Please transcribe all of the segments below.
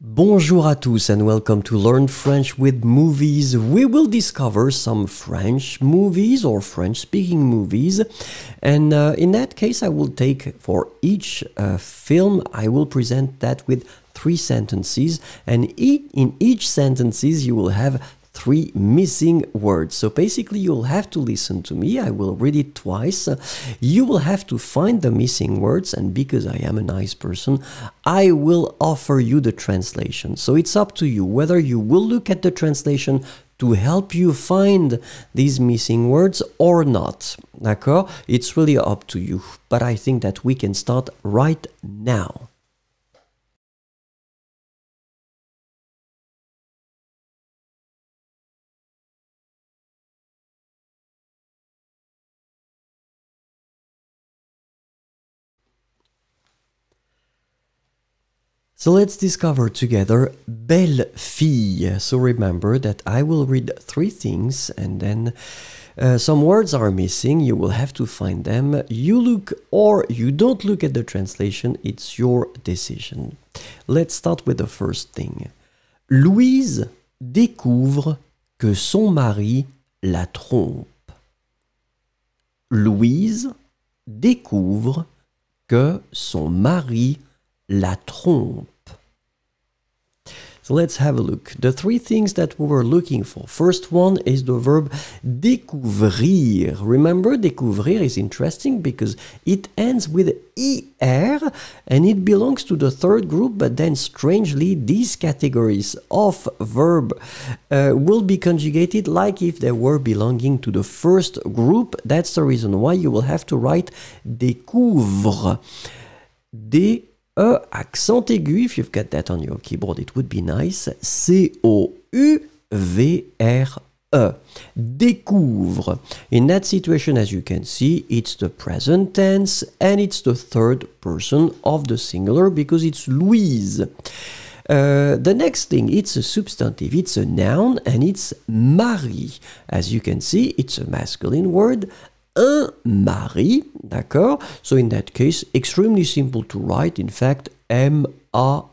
Bonjour à tous and welcome to Learn French with Movies. We will discover some French movies or French speaking movies. And uh, in that case, I will take for each uh, film, I will present that with three sentences and e in each sentences you will have three missing words. So basically you'll have to listen to me, I will read it twice. Uh, you will have to find the missing words and because I am a nice person, I will offer you the translation. So it's up to you whether you will look at the translation to help you find these missing words or not. D'accord? It's really up to you. But I think that we can start right now. So let's discover together Belle Fille. So remember that I will read three things and then uh, some words are missing, you will have to find them. You look or you don't look at the translation, it's your decision. Let's start with the first thing. Louise découvre que son mari la trompe. Louise découvre que son mari la trompe. So let's have a look. The three things that we were looking for. First one is the verb découvrir. Remember, découvrir is interesting because it ends with IR and it belongs to the third group, but then strangely, these categories of verb uh, will be conjugated like if they were belonging to the first group. That's the reason why you will have to write découvre. Découvre accent aigu, if you've got that on your keyboard, it would be nice. C-O-U-V-R-E. Découvre. In that situation, as you can see, it's the present tense and it's the third person of the singular because it's Louise. Uh, the next thing, it's a substantive, it's a noun, and it's Marie. As you can see, it's a masculine word, un mari, d'accord So in that case, extremely simple to write, in fact, M-A-R-I.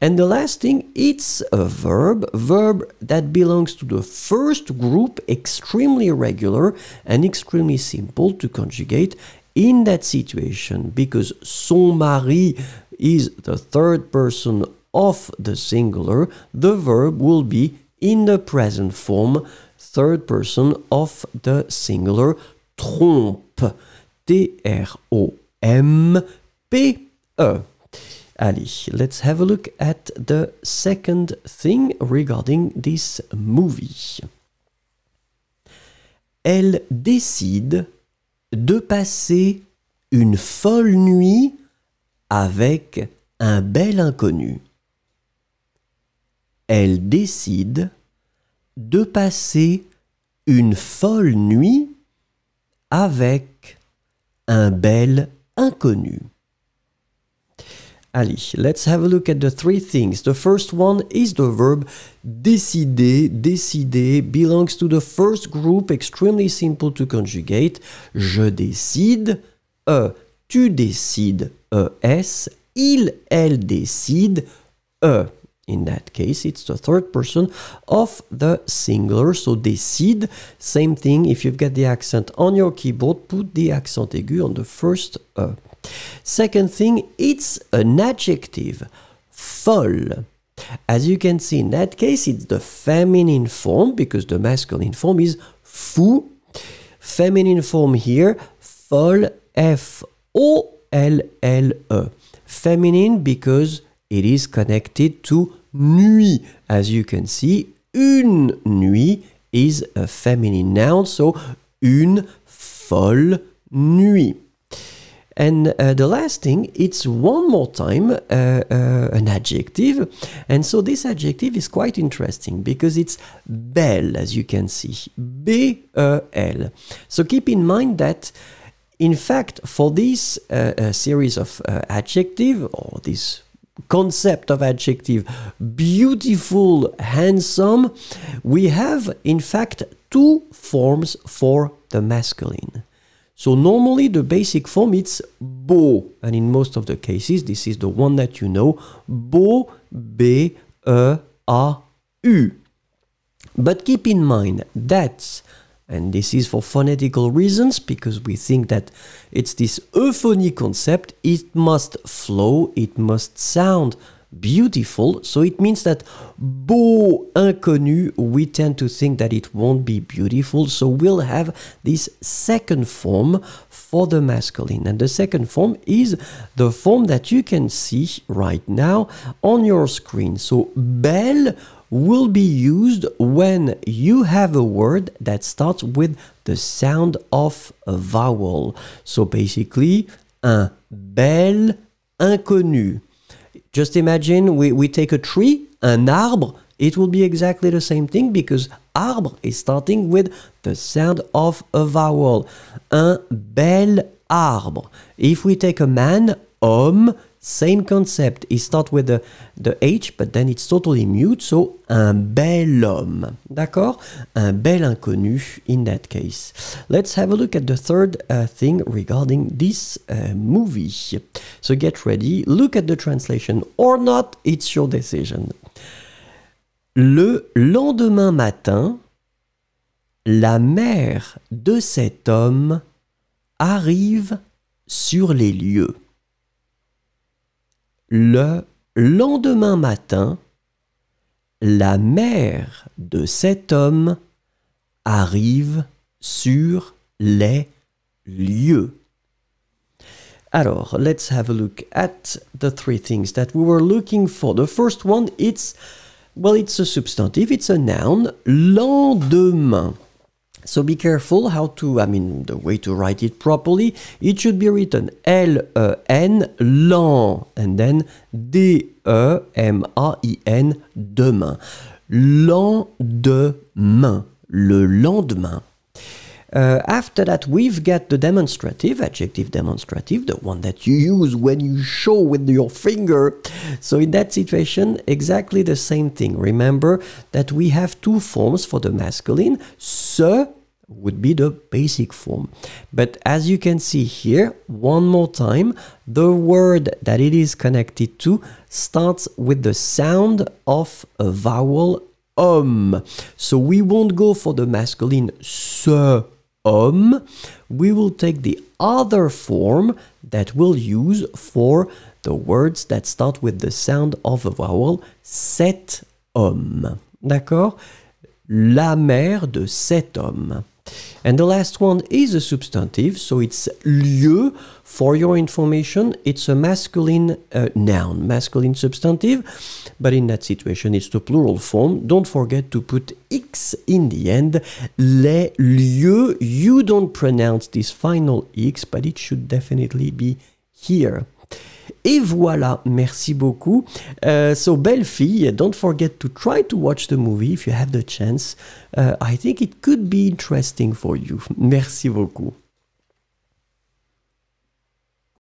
And the last thing, it's a verb, verb that belongs to the first group, extremely regular and extremely simple to conjugate in that situation because son mari is the third person of the singular, the verb will be in the present form third person of the singular trompe. T-R-O-M-P-E. Allez, let's have a look at the second thing regarding this movie. Elle décide de passer une folle nuit avec un bel inconnu. Elle décide de passer une folle nuit avec un bel inconnu. Allez, let's have a look at the three things. The first one is the verb décider. Décider belongs to the first group, extremely simple to conjugate. Je décide, e, tu décides, e, s. il, elle décide, e. in that case it's the third person of the singular so decide same thing if you've got the accent on your keyboard put the accent aigu on the first uh. second thing it's an adjective folle as you can see in that case it's the feminine form because the masculine form is fou feminine form here folle f o l l e feminine because it is connected to nuit. As you can see, une nuit is a feminine noun, so une folle nuit. And uh, the last thing, it's one more time uh, uh, an adjective. And so this adjective is quite interesting because it's belle, as you can see. B E L. So keep in mind that. In fact, for this uh, uh, series of uh, adjective or this concept of adjective beautiful, handsome, we have in fact two forms for the masculine. So normally the basic form it's beau, and in most of the cases this is the one that you know, beau, b e a u. But keep in mind that and this is for phonetical reasons because we think that it's this euphony concept. It must flow, it must sound beautiful. So it means that beau inconnu, we tend to think that it won't be beautiful. So we'll have this second form for the masculine. And the second form is the form that you can see right now on your screen. So belle will be used when you have a word that starts with the sound of a vowel. So basically, un bel inconnu. Just imagine we, we take a tree, un arbre, it will be exactly the same thing because arbre is starting with the sound of a vowel. Un bel arbre. If we take a man, homme, Same concept. It starts with the, the H, but then it's totally mute. So, un bel homme. D'accord Un bel inconnu in that case. Let's have a look at the third uh, thing regarding this uh, movie. So, get ready. Look at the translation or not. It's your decision. Le lendemain matin, la mère de cet homme arrive sur les lieux. Le lendemain matin, la mère de cet homme arrive sur les lieux. Alors, let's have a look at the three things that we were looking for. The first one, it's, well, it's a substantive, it's a noun, lendemain. So be careful how to, I mean, the way to write it properly. It should be written L-E-N, L'AN and then D-E-M-A-I-N, demain. Lendemain, le lendemain. Uh, after that, we've got the demonstrative, adjective demonstrative, the one that you use when you show with your finger. So in that situation, exactly the same thing. Remember that we have two forms for the masculine, se would be the basic form. But as you can see here, one more time, the word that it is connected to starts with the sound of a vowel homme. Um. So we won't go for the masculine se homme. Um. We will take the other form that we'll use for the words that start with the sound of a vowel, set homme. Um. D'accord? La mère de cet homme. And the last one is a substantive, so it's lieu. For your information, it's a masculine uh, noun, masculine substantive, but in that situation, it's the plural form. Don't forget to put X in the end. Les lieux, you don't pronounce this final X, but it should definitely be here. Et voilà, merci beaucoup. Euh, so, belle fille, don't forget to try to watch the movie if you have the chance. Euh, I think it could be interesting for you. Merci beaucoup.